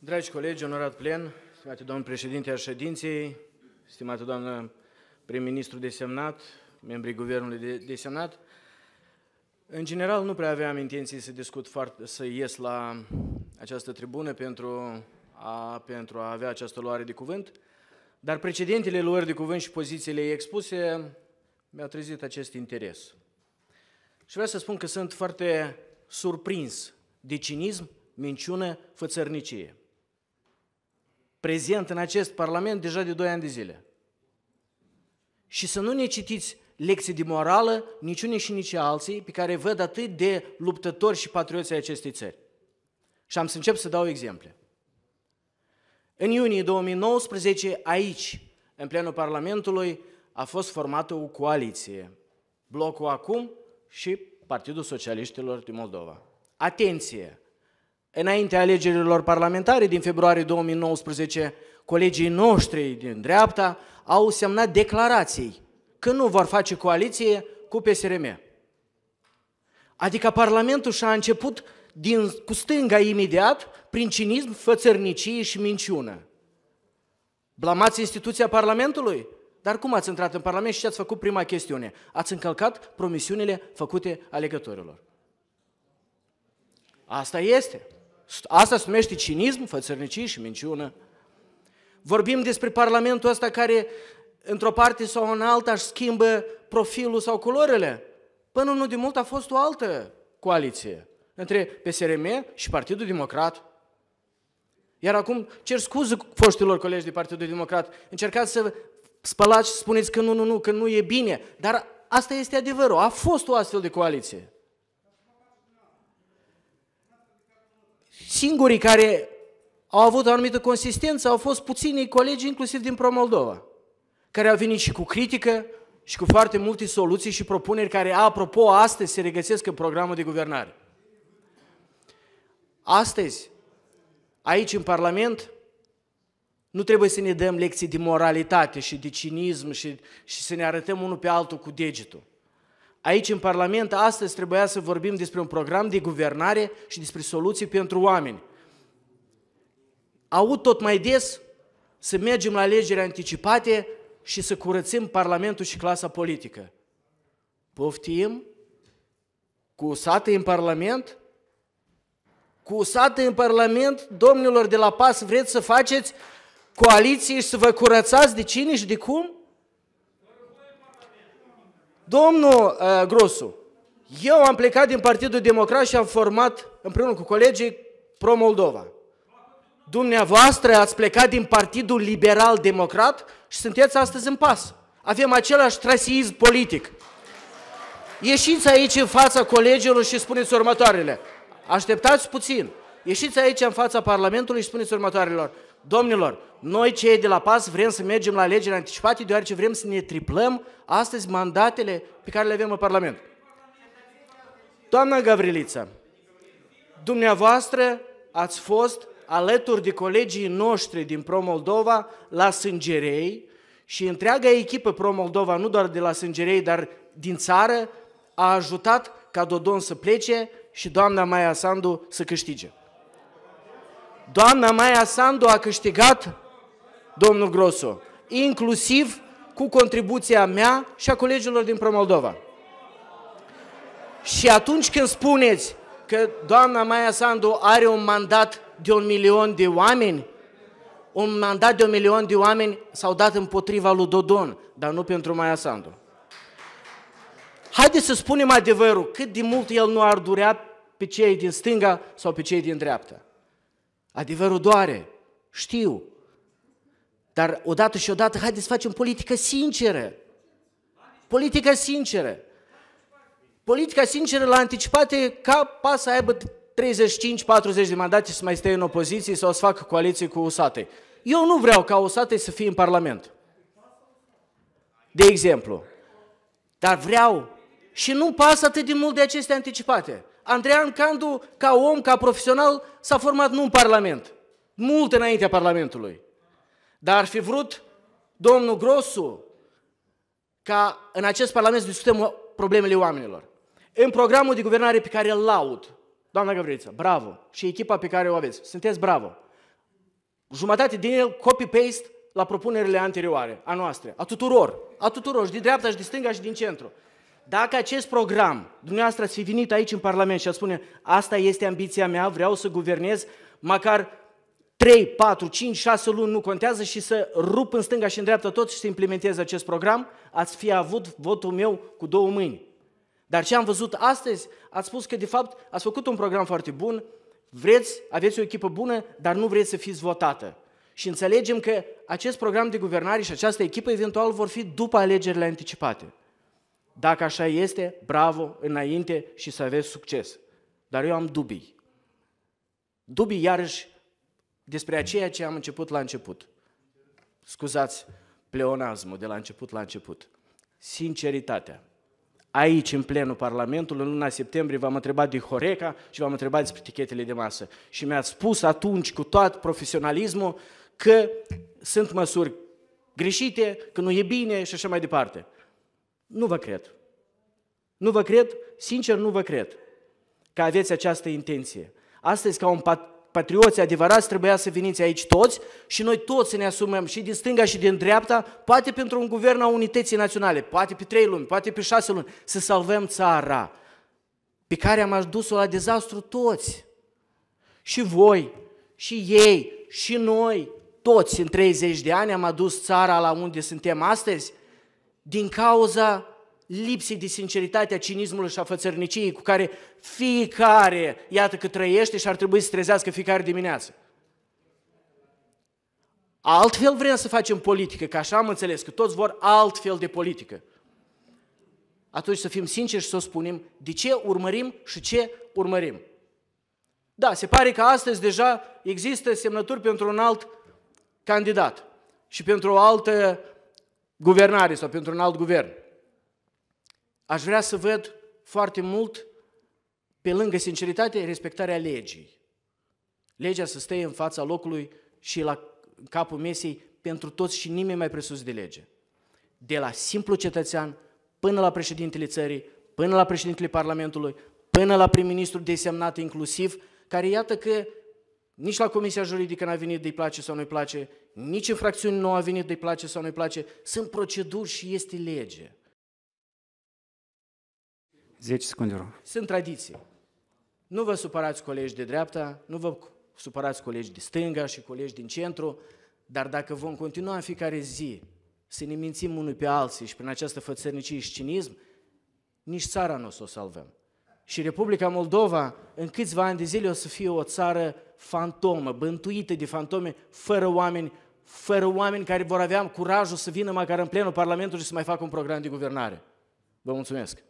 Dragi colegi, onorat plen, stimate domn președinte al ședinței, stimate doamnă prim-ministru desemnat, membrii guvernului desemnat, în general nu prea aveam intenții să discut foarte, să ies la această tribună pentru a, pentru a avea această luare de cuvânt, dar precedentele luări de cuvânt și pozițiile expuse mi-au trezit acest interes. Și vreau să spun că sunt foarte surprins de cinism, minciună, fățărnicie prezent în acest Parlament deja de 2 ani de zile. Și să nu ne citiți lecții de morală, nici și nici alții, pe care văd atât de luptători și patrioți ai acestei țări. Și am să încep să dau exemple. În iunie 2019, aici, în plenul Parlamentului, a fost formată o coaliție. Blocul Acum și Partidul Socialiștilor din Moldova. Atenție! înaintea alegerilor parlamentare din februarie 2019, colegii noștri din dreapta au semnat declarații că nu vor face coaliție cu PSRM. Adică Parlamentul și-a început din, cu stânga imediat prin cinism, fățărnicie și minciună. Blamați instituția Parlamentului? Dar cum ați intrat în Parlament și ce ați făcut prima chestiune? Ați încălcat promisiunile făcute alegătorilor. Asta este. Asta se numește cinism, fățărnicii și minciună. Vorbim despre Parlamentul ăsta care, într-o parte sau în alta, își schimbă profilul sau culorile. Până păi nu de mult a fost o altă coaliție între PSRM și Partidul Democrat. Iar acum cer scuză foștilor colegi de Partidul Democrat. Încercați să spălați și spuneți că nu, nu, nu, că nu e bine. Dar asta este adevărul. A fost o astfel de coaliție. singurii care au avut o anumită consistență au fost puținii colegi, inclusiv din Promoldova, care au venit și cu critică și cu foarte multe soluții și propuneri care, apropo, astăzi se regăsesc în programul de guvernare. Astăzi, aici în Parlament, nu trebuie să ne dăm lecții de moralitate și de cinism și, și să ne arătăm unul pe altul cu degetul. Aici, în Parlament, astăzi trebuia să vorbim despre un program de guvernare și despre soluții pentru oameni. Aud tot mai des să mergem la alegeri anticipate și să curățim Parlamentul și clasa politică. Poftim? Cu usată în Parlament? Cu usată în Parlament, domnilor de la PAS, vreți să faceți coaliții și să vă curățați de cine și de cum? Domnul uh, Grosu, eu am plecat din Partidul Democrat și am format împreună cu colegii Pro-Moldova. Dumneavoastră ați plecat din Partidul Liberal Democrat și sunteți astăzi în pas. Avem același traseism politic. Ieșiți aici în fața colegilor și spuneți următoarele. Așteptați puțin. Ieșiți aici în fața Parlamentului și spuneți următoarelor. Domnilor, noi cei de la PAS vrem să mergem la legile anticipate deoarece vrem să ne triplăm astăzi mandatele pe care le avem în Parlament. Doamna Gavriliță, dumneavoastră ați fost alături de colegii noștri din Pro-Moldova la Sângerei și întreaga echipă Pro-Moldova, nu doar de la Sângerei, dar din țară, a ajutat ca Dodon să plece și doamna Maia Sandu să câștige. Doamna Maia Sandu a câștigat domnul Grosu, inclusiv cu contribuția mea și a colegilor din Promoldova. Și atunci când spuneți că doamna Maia Sandu are un mandat de un milion de oameni, un mandat de un milion de oameni s-au dat împotriva lui Dodon, dar nu pentru Maia Sandu. Haideți să spunem adevărul, cât de mult el nu ar durea pe cei din stânga sau pe cei din dreapta. Adevărul doare, știu, dar odată și odată, haideți să facem politică sinceră. politică sinceră. Politica sinceră la anticipate. ca pas să aibă 35-40 de mandate să mai stea în opoziție sau să facă coaliții cu USATE. Eu nu vreau ca USATE să fie în Parlament. De exemplu. Dar vreau și nu pasă atât de mult de aceste anticipate. Andrean Candu, ca om, ca profesional, s-a format nu în Parlament, mult înaintea Parlamentului. Dar ar fi vrut domnul Grosu ca în acest parlament să discutăm problemele oamenilor. În programul de guvernare pe care îl laud, doamna Gavriliță, bravo, și echipa pe care o aveți, sunteți bravo. Jumătate din el copy-paste la propunerile anterioare, a noastre, a tuturor, a tuturor, și din dreapta, și din stânga, și din centru. Dacă acest program, dumneavoastră ați fi venit aici în Parlament și ați spune asta este ambiția mea, vreau să guvernez, măcar 3, 4, 5, 6 luni nu contează și să rup în stânga și în dreapta tot și să implementez acest program, ați fi avut votul meu cu două mâini. Dar ce am văzut astăzi, ați spus că de fapt ați făcut un program foarte bun, vreți, aveți o echipă bună, dar nu vreți să fiți votată. Și înțelegem că acest program de guvernare și această echipă eventual vor fi după alegerile anticipate. Dacă așa este, bravo, înainte și să aveți succes. Dar eu am dubii. Dubii iarăși despre ceea ce am început la început. Scuzați pleonazmul de la început la început. Sinceritatea. Aici, în plenul Parlamentului, în luna septembrie, v-am întrebat de Horeca și v-am întrebat despre tichetele de masă. Și mi a spus atunci, cu tot profesionalismul, că sunt măsuri greșite, că nu e bine și așa mai departe. Nu vă cred. Nu vă cred, sincer nu vă cred că aveți această intenție. Astăzi, ca un patrioți adevărați, trebuia să veniți aici toți și noi toți să ne asumăm și din stânga și din dreapta, poate pentru un guvern a unității naționale, poate pe trei luni, poate pe șase luni, să salvăm țara pe care am adus-o la dezastru toți. Și voi, și ei, și noi, toți în 30 de ani am adus țara la unde suntem astăzi din cauza lipsii de sinceritate a cinismului și a fățărniciei cu care fiecare, iată că trăiește și ar trebui să trezească fiecare dimineață. Altfel vrem să facem politică, că așa am înțeles, că toți vor altfel de politică. Atunci să fim sinceri și să o spunem de ce urmărim și ce urmărim. Da, se pare că astăzi deja există semnături pentru un alt candidat și pentru o altă guvernare sau pentru un alt guvern. Aș vrea să văd foarte mult, pe lângă sinceritate, respectarea legii. Legea să stea în fața locului și la capul mesei pentru toți și nimeni mai presus de lege. De la simplu cetățean până la președintele țării, până la președintele Parlamentului, până la prim-ministru desemnat inclusiv, care iată că nici la Comisia Juridică n-a venit de-i place sau nu-i place, nici în fracțiuni nu a venit de-i place sau nu-i place, sunt proceduri și este lege. 10 secunde, rog. Sunt tradiții. Nu vă supărați colegi de dreapta, nu vă supărați colegi de stânga și colegi din centru, dar dacă vom continua în fiecare zi să ne mințim unul pe alții și prin această fățărnicie și cinism, nici țara nu o să o salvăm. Și Republica Moldova în câțiva ani de zile o să fie o țară fantomă, bântuită de fantome, fără oameni, fără oameni care vor avea curajul să vină măcar în plenul Parlamentului și să mai facă un program de guvernare. Vă mulțumesc!